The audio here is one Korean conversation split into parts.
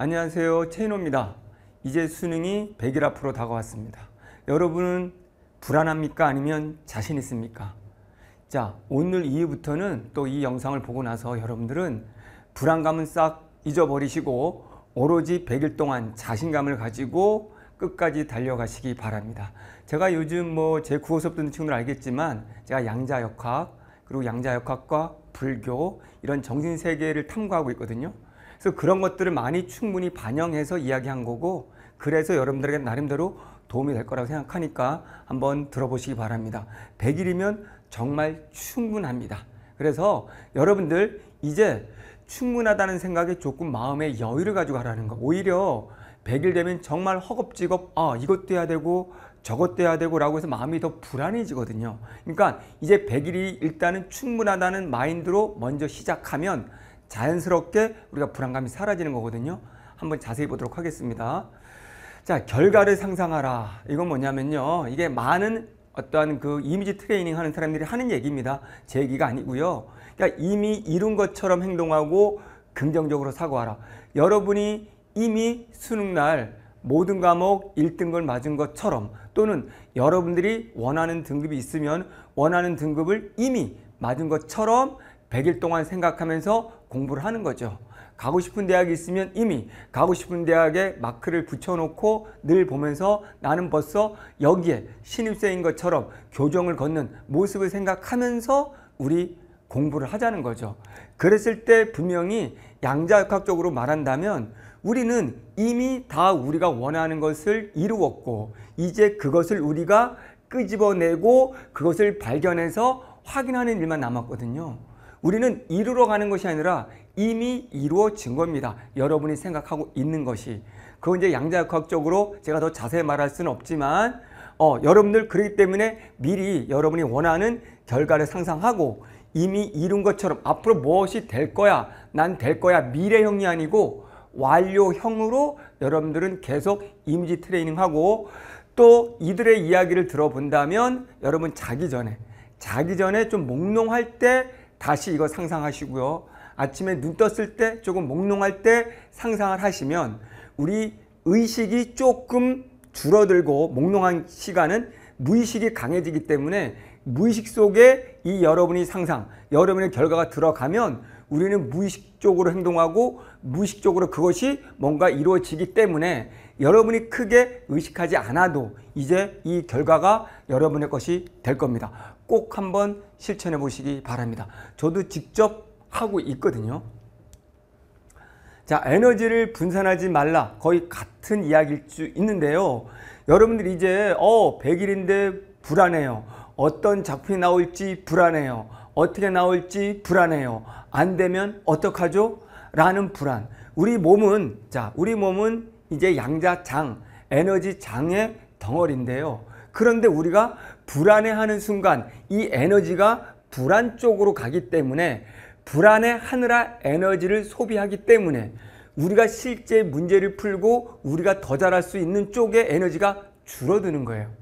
안녕하세요 최인호입니다 이제 수능이 100일 앞으로 다가왔습니다 여러분은 불안합니까 아니면 자신 있습니까 자 오늘 이후부터는 또 이 영상을 보고 나서 여러분들은 불안감은 싹 잊어버리시고 오로지 100일 동안 자신감을 가지고 끝까지 달려가시기 바랍니다 제가 요즘 뭐 제 구호 수업 듣는 친구들 알겠지만 제가 양자역학 그리고 양자역학과 불교 이런 정신세계를 탐구하고 있거든요 그래서 그런 것들을 많이 충분히 반영해서 이야기한 거고 그래서 여러분들에게 나름대로 도움이 될 거라고 생각하니까 한번 들어보시기 바랍니다. 100일이면 정말 충분합니다. 그래서 여러분들 이제 충분하다는 생각에 조금 마음의 여유를 가지고 하라는 거. 오히려 100일 되면 정말 허겁지겁 아 이것도 해야 되고 저것도 해야 되고 라고 해서 마음이 더 불안해지거든요. 그러니까 이제 100일이 일단은 충분하다는 마인드로 먼저 시작하면 자연스럽게 우리가 불안감이 사라지는 거거든요. 한번 자세히 보도록 하겠습니다. 자, 결과를 상상하라. 이건 뭐냐면요. 이게 많은 어떠한 그 이미지 트레이닝 하는 사람들이 하는 얘기입니다. 제 얘기가 아니고요. 그러니까 이미 이룬 것처럼 행동하고 긍정적으로 사고하라. 여러분이 이미 수능날 모든 과목 1등급을 맞은 것처럼 또는 여러분들이 원하는 등급이 있으면 원하는 등급을 이미 맞은 것처럼 100일 동안 생각하면서 공부를 하는 거죠. 가고 싶은 대학이 있으면 이미 가고 싶은 대학에 마크를 붙여놓고 늘 보면서 나는 벌써 여기에 신입생인 것처럼 교정을 걷는 모습을 생각하면서 우리 공부를 하자는 거죠. 그랬을 때 분명히 양자역학적으로 말한다면 우리는 이미 다 우리가 원하는 것을 이루었고 이제 그것을 우리가 끄집어내고 그것을 발견해서 확인하는 일만 남았거든요. 우리는 이루러 가는 것이 아니라 이미 이루어진 겁니다. 여러분이 생각하고 있는 것이. 그건 이제 양자역학적으로 제가 더 자세히 말할 수는 없지만 어, 여러분들 그렇기 때문에 미리 여러분이 원하는 결과를 상상하고 이미 이룬 것처럼 앞으로 무엇이 될 거야, 난 될 거야 미래형이 아니고 완료형으로 여러분들은 계속 이미지 트레이닝하고 또 이들의 이야기를 들어본다면 여러분 자기 전에 자기 전에 좀 몽롱할 때 다시 이거 상상하시고요. 아침에 눈 떴을 때 조금 몽롱할 때 상상을 하시면 우리 의식이 조금 줄어들고 몽롱한 시간은 무의식이 강해지기 때문에 무의식 속에 이 여러분이 상상, 여러분의 결과가 들어가면 우리는 무의식적으로 행동하고 무의식적으로 그것이 뭔가 이루어지기 때문에 여러분이 크게 의식하지 않아도 이제 이 결과가 여러분의 것이 될 겁니다. 꼭 한번 실천해 보시기 바랍니다. 저도 직접 하고 있거든요. 자, 에너지를 분산하지 말라. 거의 같은 이야기일 수 있는데요. 여러분들 이제 어, 100일인데 불안해요. 어떤 작품이 나올지 불안해요. 어떻게 나올지 불안해요. 안 되면 어떡하죠? 라는 불안. 우리 몸은 자, 우리 몸은 이제 양자 장, 에너지 장의 덩어리인데요. 그런데 우리가 불안해하는 순간 이 에너지가 불안 쪽으로 가기 때문에 불안해하느라 에너지를 소비하기 때문에 우리가 실제 문제를 풀고 우리가 더 잘할 수 있는 쪽의 에너지가 줄어드는 거예요.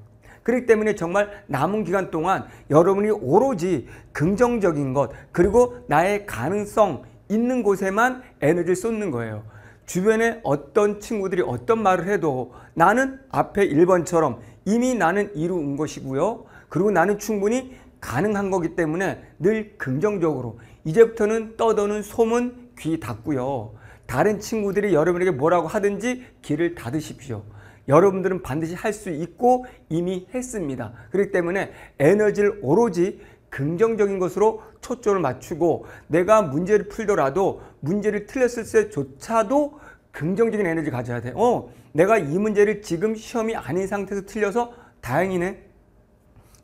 그렇기 때문에 정말 남은 기간 동안 여러분이 오로지 긍정적인 것 그리고 나의 가능성 있는 곳에만 에너지를 쏟는 거예요. 주변에 어떤 친구들이 어떤 말을 해도 나는 앞에 1번처럼 이미 나는 이루은 것이고요. 그리고 나는 충분히 가능한 거기 때문에 늘 긍정적으로 이제부터는 떠도는 소문 귀 닫고요. 다른 친구들이 여러분에게 뭐라고 하든지 귀를 닫으십시오. 여러분들은 반드시 할 수 있고 이미 했습니다. 그렇기 때문에 에너지를 오로지 긍정적인 것으로 초점을 맞추고 내가 문제를 풀더라도 문제를 틀렸을 때조차도 긍정적인 에너지 가져야 돼. 어, 내가 이 문제를 지금 시험이 아닌 상태에서 틀려서 다행이네.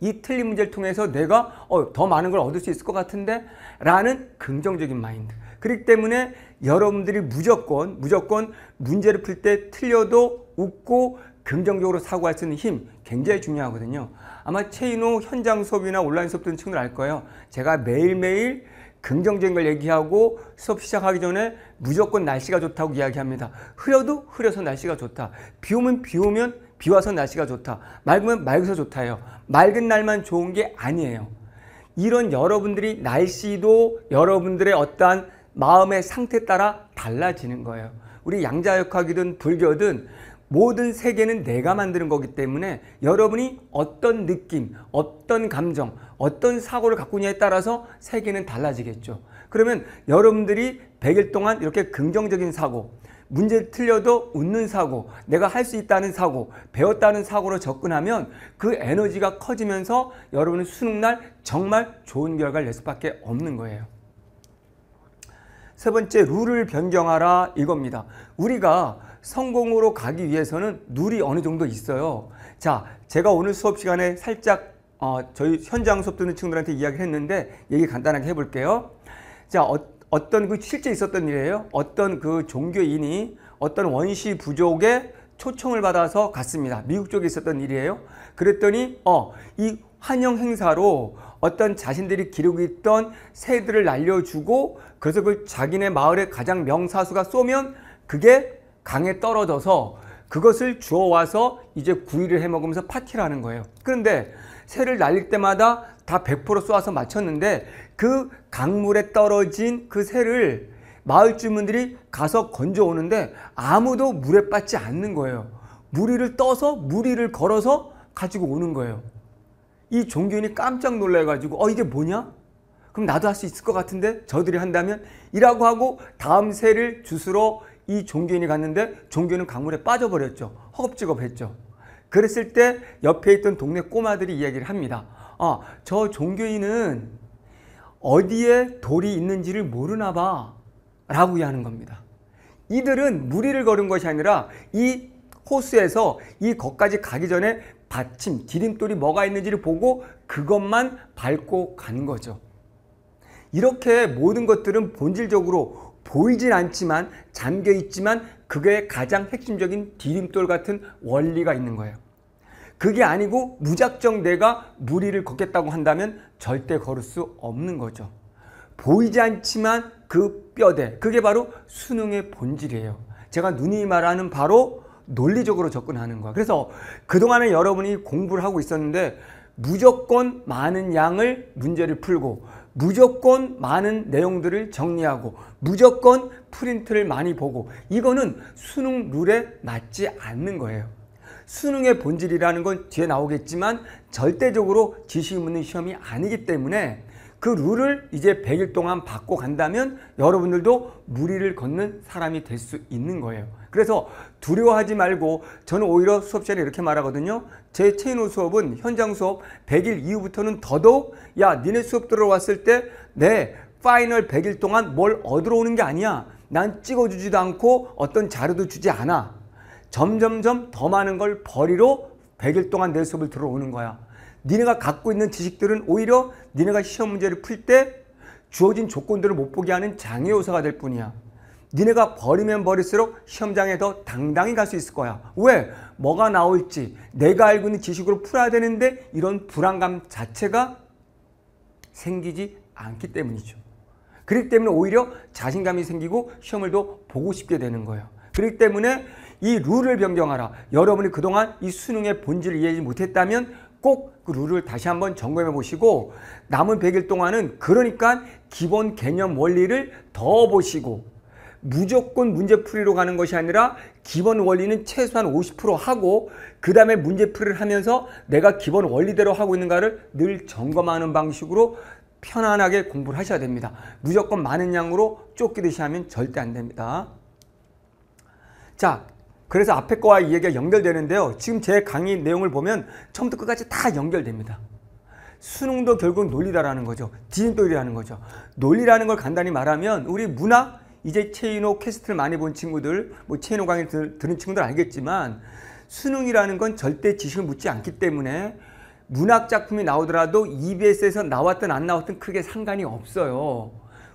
이 틀린 문제를 통해서 내가 어, 더 많은 걸 얻을 수 있을 것 같은데 라는 긍정적인 마인드. 그렇기 때문에 여러분들이 무조건 무조건 문제를 풀 때 틀려도 웃고 긍정적으로 사고할 수 있는 힘 굉장히 중요하거든요. 아마 체인호 현장 수업이나 온라인 수업 듣는 친구들 알 거예요. 제가 매일매일 긍정적인 걸 얘기하고 수업 시작하기 전에 무조건 날씨가 좋다고 이야기합니다. 흐려도 흐려서 날씨가 좋다. 비 오면 비 오면 비 와서 날씨가 좋다. 맑으면 맑아서 좋다요 맑은 날만 좋은 게 아니에요. 이런 여러분들이 날씨도 여러분들의 어떠한 마음의 상태에 따라 달라지는 거예요. 우리 양자역학이든 불교든 모든 세계는 내가 만드는 거기 때문에 여러분이 어떤 느낌, 어떤 감정, 어떤 사고를 갖고 있냐에 따라서 세계는 달라지겠죠. 그러면 여러분들이 100일 동안 이렇게 긍정적인 사고, 문제를 틀려도 웃는 사고, 내가 할 수 있다는 사고, 배웠다는 사고로 접근하면 그 에너지가 커지면서 여러분은 수능날 정말 좋은 결과를 낼 수밖에 없는 거예요. 세 번째, 룰을 변경하라 이겁니다. 우리가 성공으로 가기 위해서는 룰이 어느 정도 있어요. 자, 제가 오늘 수업 시간에 살짝 어, 저희 현장 수업 듣는 친구들한테 이야기를 했는데 얘기 간단하게 해볼게요. 자, 어, 떤그 실제 있었던 일이에요. 어떤 그 종교인이 어떤 원시 부족의 초청을 받아서 갔습니다. 미국 쪽에 있었던 일이에요. 그랬더니 어, 이 환영 행사로 어떤 자신들이 기르고 있던 새들을 날려주고 그래서 그 자기네 마을의 가장 명사수가 쏘면 그게 강에 떨어져서 그것을 주워와서 이제 구이를 해 먹으면서 파티를 하는 거예요. 그런데 새를 날릴 때마다 다 100% 쏴서 맞췄는데 그 강물에 떨어진 그 새를 마을 주민들이 가서 건져 오는데 아무도 물에 빠지 않는 거예요. 무리를 떠서 무리를 걸어서 가지고 오는 거예요. 이 종교인이 깜짝 놀래가지고 어 이게 뭐냐? 그럼 나도 할 수 있을 것 같은데 저들이 한다면 이라고 하고 다음 새를 주스로 이 종교인이 갔는데 종교인은 강물에 빠져버렸죠. 허겁지겁했죠. 그랬을 때 옆에 있던 동네 꼬마들이 이야기를 합니다. 아, 저 종교인은 어디에 돌이 있는지를 모르나 봐. 라고 하는 겁니다. 이들은 무리를 걸은 것이 아니라 이 호수에서 이것까지 가기 전에 받침, 디딤돌이 뭐가 있는지를 보고 그것만 밟고 간 거죠. 이렇게 모든 것들은 본질적으로 보이진 않지만 잠겨 있지만 그게 가장 핵심적인 디딤돌 같은 원리가 있는 거예요. 그게 아니고 무작정 내가 무리를 걷겠다고 한다면 절대 걸을 수 없는 거죠. 보이지 않지만 그 뼈대, 그게 바로 수능의 본질이에요. 제가 눈이 말하는 바로 논리적으로 접근하는 거야. 그래서 그동안에 여러분이 공부를 하고 있었는데 무조건 많은 양을 문제를 풀고 무조건 많은 내용들을 정리하고 무조건 프린트를 많이 보고 이거는 수능 룰에 맞지 않는 거예요. 수능의 본질이라는 건 뒤에 나오겠지만 절대적으로 지식 이 묻는 시험이 아니기 때문에 그 룰을 이제 100일 동안 받고 간다면 여러분들도 무리를 걷는 사람이 될 수 있는 거예요. 그래서 두려워하지 말고 저는 오히려 수업 시간에 이렇게 말하거든요. 제 체인호 수업은 현장 수업 100일 이후부터는 더더욱 야 니네 수업 들어왔을 때 내 파이널 100일 동안 뭘 얻으러 오는 게 아니야. 난 찍어주지도 않고 어떤 자료도 주지 않아. 점점점 더 많은 걸 버리로 100일 동안 내 수업을 들어오는 거야. 니네가 갖고 있는 지식들은 오히려 니네가 시험 문제를 풀 때 주어진 조건들을 못 보게 하는 장애 요소가 될 뿐이야. 니네가 버리면 버릴수록 시험장에 더 당당히 갈 수 있을 거야. 왜? 뭐가 나올지 내가 알고 있는 지식으로 풀어야 되는데 이런 불안감 자체가 생기지 않기 때문이죠. 그렇기 때문에 오히려 자신감이 생기고 시험을 더 보고 싶게 되는 거예요. 그렇기 때문에 이 룰을 변경하라. 여러분이 그동안 이 수능의 본질을 이해하지 못했다면 꼭 그 룰을 다시 한번 점검해 보시고 남은 100일 동안은 그러니까 기본 개념 원리를 더 보시고 무조건 문제풀이로 가는 것이 아니라 기본 원리는 최소한 50% 하고 그 다음에 문제풀이를 하면서 내가 기본 원리대로 하고 있는가를 늘 점검하는 방식으로 편안하게 공부를 하셔야 됩니다. 무조건 많은 양으로 쫓기듯이 하면 절대 안 됩니다. 자, 그래서 앞에 거와 이 얘기가 연결되는데요. 지금 제 강의 내용을 보면 처음부터 끝까지 다 연결됩니다. 수능도 결국 논리다라는 거죠. 디딤돌이라는 거죠. 논리라는 걸 간단히 말하면 우리 문학, 이제 체인호 퀘스트를 많이 본 친구들, 뭐 체인호 강의 들, 들은 친구들 알겠지만 수능이라는 건 절대 지식을 묻지 않기 때문에 문학 작품이 나오더라도 EBS에서 나왔든 안 나왔든 크게 상관이 없어요.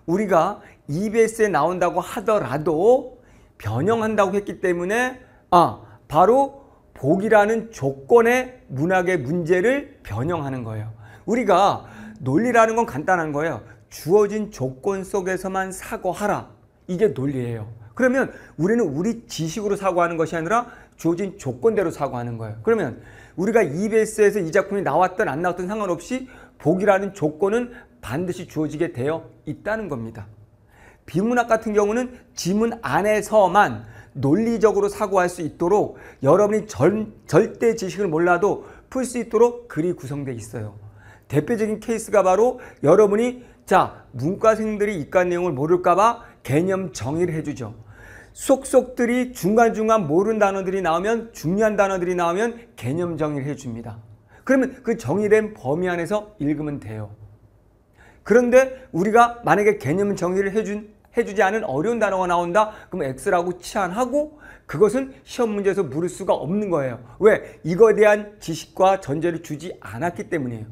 우리가 EBS에 나온다고 하더라도 변형한다고 했기 때문에 아 바로 보기라는 조건의 문학의 문제를 변형하는 거예요. 우리가 논리라는 건 간단한 거예요. 주어진 조건 속에서만 사고하라. 이게 논리예요. 그러면 우리는 우리 지식으로 사고하는 것이 아니라 주어진 조건대로 사고하는 거예요. 그러면 우리가 EBS에서 이 작품이 나왔든 안 나왔든 상관없이 보기라는 조건은 반드시 주어지게 되어 있다는 겁니다. 비문학 같은 경우는 지문 안에서만 논리적으로 사고할 수 있도록 여러분이 절, 절대 지식을 몰라도 풀 수 있도록 글이 구성되어 있어요. 대표적인 케이스가 바로 여러분이 자 문과생들이 이과 내용을 모를까봐 개념 정의를 해주죠. 속속들이 중간중간 모르는 단어들이 나오면 중요한 단어들이 나오면 개념 정의를 해줍니다. 그러면 그 정의된 범위 안에서 읽으면 돼요. 그런데 우리가 만약에 개념 정의를 해준, 해주지 않은 어려운 단어가 나온다? 그럼 X라고 치환하고 그것은 시험 문제에서 물을 수가 없는 거예요. 왜? 이거에 대한 지식과 전제를 주지 않았기 때문이에요.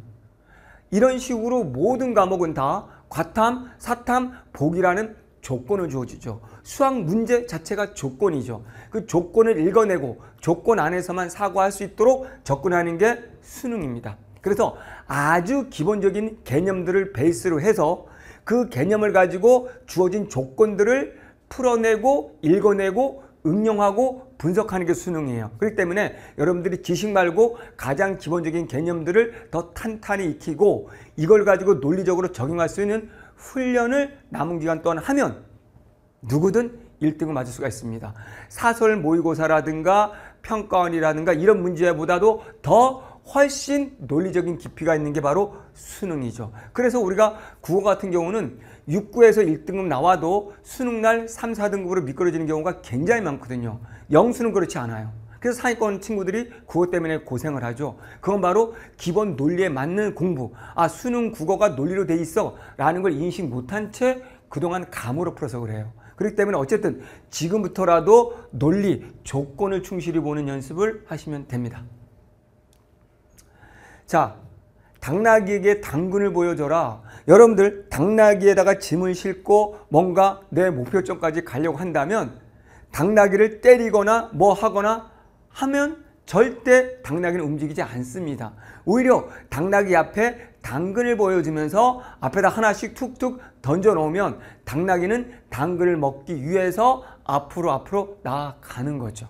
이런 식으로 모든 과목은 다 과탐, 사탐, 복이라는 조건을 주어지죠. 수학 문제 자체가 조건이죠. 그 조건을 읽어내고 조건 안에서만 사고할 수 있도록 접근하는 게 수능입니다. 그래서 아주 기본적인 개념들을 베이스로 해서 그 개념을 가지고 주어진 조건들을 풀어내고 읽어내고 응용하고 분석하는 게 수능이에요. 그렇기 때문에 여러분들이 지식 말고 가장 기본적인 개념들을 더 탄탄히 익히고 이걸 가지고 논리적으로 적용할 수 있는 훈련을 남은 기간 동안 하면 누구든 1등을 맞을 수가 있습니다. 사설 모의고사라든가 평가원이라든가 이런 문제보다도 더 훨씬 논리적인 깊이가 있는 게 바로 수능이죠. 그래서 우리가 국어 같은 경우는 6구에서 1등급 나와도 수능날 3, 4등급으로 미끄러지는 경우가 굉장히 많거든요. 영수는 그렇지 않아요. 그래서 상위권 친구들이 그것 때문에 고생을 하죠. 그건 바로 기본 논리에 맞는 공부. 아, 수능 국어가 논리로 돼 있어. 라는 걸 인식 못한 채 그동안 감으로 풀어서 그래요. 그렇기 때문에 어쨌든 지금부터라도 논리, 조건을 충실히 보는 연습을 하시면 됩니다. 자, 당나귀에게 당근을 보여줘라. 여러분들 당나귀에다가 짐을 싣고 뭔가 내 목표점까지 가려고 한다면 당나귀를 때리거나 뭐 하거나 하면 절대 당나귀는 움직이지 않습니다. 오히려 당나귀 앞에 당근을 보여주면서 앞에다 하나씩 툭툭 던져 놓으면 당나귀는 당근을 먹기 위해서 앞으로 앞으로 나아가는 거죠.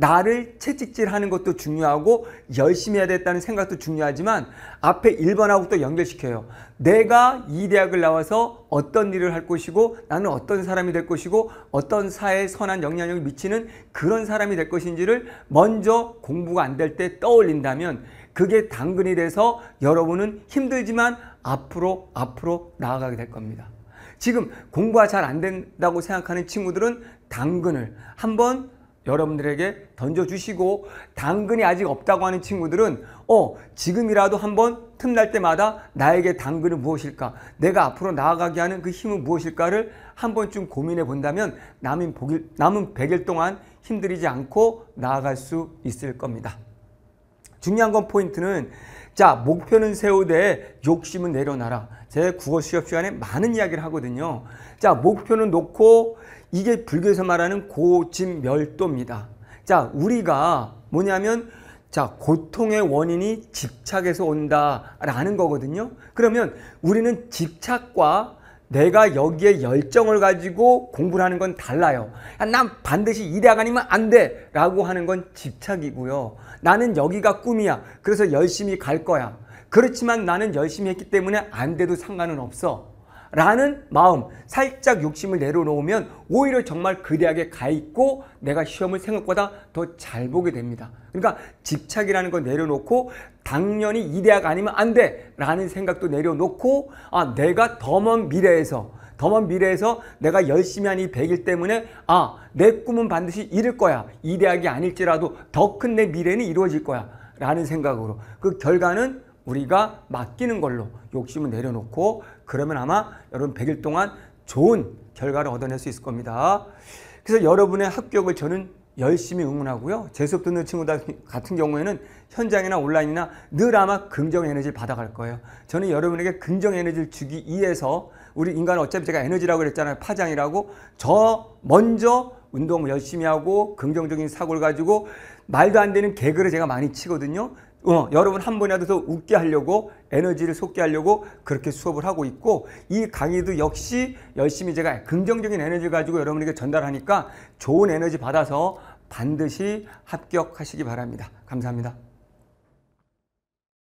나를 채찍질하는 것도 중요하고 열심히 해야 됐다는 생각도 중요하지만 앞에 1번하고 또 연결시켜요. 내가 이 대학을 나와서 어떤 일을 할 것이고 나는 어떤 사람이 될 것이고 어떤 사회에 선한 영향력을 미치는 그런 사람이 될 것인지를 먼저 공부가 안 될 때 떠올린다면 그게 당근이 돼서 여러분은 힘들지만 앞으로 앞으로 나아가게 될 겁니다. 지금 공부가 잘 안 된다고 생각하는 친구들은 당근을 한번 여러분들에게 던져주시고 당근이 아직 없다고 하는 친구들은 어 지금이라도 한번 틈날 때마다 나에게 당근은 무엇일까 내가 앞으로 나아가게 하는 그 힘은 무엇일까를 한 번쯤 고민해 본다면 남은, 일 남은 100일 동안 힘들이지 않고 나아갈 수 있을 겁니다. 중요한 건 포인트는 자 목표는 세우되 욕심은 내려놔라. 제 국어 수업 시간에 많은 이야기를 하거든요. 자 목표는 놓고 이게 불교에서 말하는 고집멸도입니다. 자, 우리가 뭐냐면 자, 고통의 원인이 집착에서 온다라는 거거든요. 그러면 우리는 집착과 내가 여기에 열정을 가지고 공부를 하는 건 달라요. 난 반드시 이 대학 아니면 안 돼! 라고 하는 건 집착이고요. 나는 여기가 꿈이야. 그래서 열심히 갈 거야. 그렇지만 나는 열심히 했기 때문에 안 돼도 상관은 없어. 라는 마음 살짝 욕심을 내려놓으면 오히려 정말 그 대학에 가 있고 내가 시험을 생각보다 더 잘 보게 됩니다. 그러니까 집착이라는 걸 내려놓고 당연히 이 대학 아니면 안 돼! 라는 생각도 내려놓고 아, 내가 더 먼 미래에서 더 먼 미래에서 내가 열심히 한이 100일 때문에 아, 내 꿈은 반드시 이룰 거야. 이 대학이 아닐지라도 더 큰 내 미래는 이루어질 거야. 라는 생각으로. 그 결과는 우리가 맡기는 걸로 욕심을 내려놓고 그러면 아마 여러분 100일 동안 좋은 결과를 얻어낼 수 있을 겁니다. 그래서 여러분의 합격을 저는 열심히 응원하고요. 재수업 듣는 친구들 같은 경우에는 현장이나 온라인이나 늘 아마 긍정 에너지를 받아갈 거예요. 저는 여러분에게 긍정 에너지를 주기 위해서 우리 인간은 어차피 제가 에너지라고 그랬잖아요. 파장이라고. 저 먼저 운동 열심히 하고 긍정적인 사고를 가지고 말도 안 되는 개그를 제가 많이 치거든요. 어, 여러분 한 번이라도 더 웃게 하려고 에너지를 속게 하려고 그렇게 수업을 하고 있고 이 강의도 역시 열심히 제가 긍정적인 에너지를 가지고 여러분에게 전달하니까 좋은 에너지 받아서 반드시 합격하시기 바랍니다. 감사합니다.